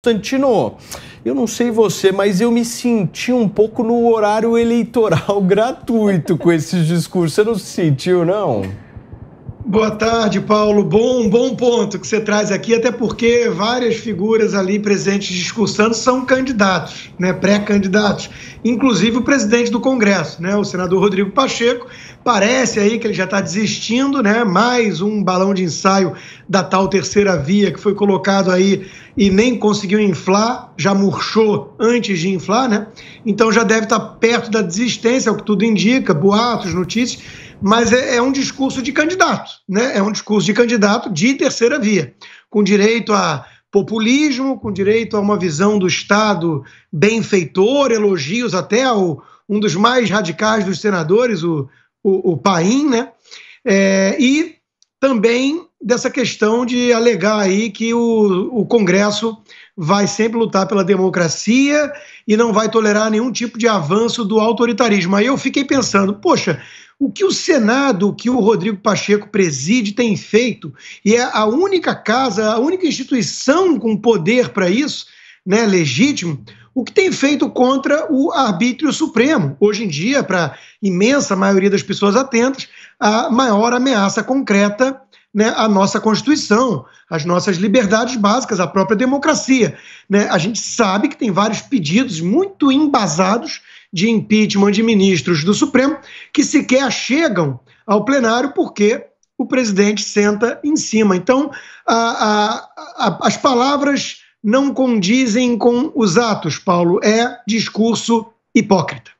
Constantino, eu não sei você, mas eu me senti um pouco no horário eleitoral gratuito com esses discursos. Você não se sentiu, não? Boa tarde, Paulo. Bom, bom ponto que você traz aqui, até porque várias figuras ali presentes discursando são candidatos, né, pré-candidatos, inclusive o presidente do Congresso, né, o senador Rodrigo Pacheco. Parece aí que ele já está desistindo, né? Mais um balão de ensaio da tal terceira via que foi colocado aí e nem conseguiu inflar, já murchou antes de inflar, né? Então já deve estar tá perto da desistência, é o que tudo indica, boatos, notícias mas é, é, um discurso de candidato, né? É um discurso de candidato de terceira via, com direito a populismo, com direito a uma visão do Estado benfeitor, elogios até ao um dos mais radicais dos senadores, o, o, o Paim, né? É, e também dessa questão de alegar aí que o, o Congresso vai sempre lutar pela democracia e não vai tolerar nenhum tipo de avanço do autoritarismo. Aí eu fiquei pensando, poxa, o que o Senado, o que o Rodrigo Pacheco preside, tem feito, e é a única casa, a única instituição com poder para isso, né, legítimo, o que tem feito contra o arbítrio supremo. Hoje em dia, para imensa maioria das pessoas atentas, a maior ameaça concreta né, a nossa Constituição, as nossas liberdades básicas, a própria democracia. Né? A gente sabe que tem vários pedidos muito embasados de impeachment de ministros do Supremo que sequer chegam ao plenário porque o presidente senta em cima. Então, a, a, a, as palavras não condizem com os atos, Paulo. É discurso hipócrita.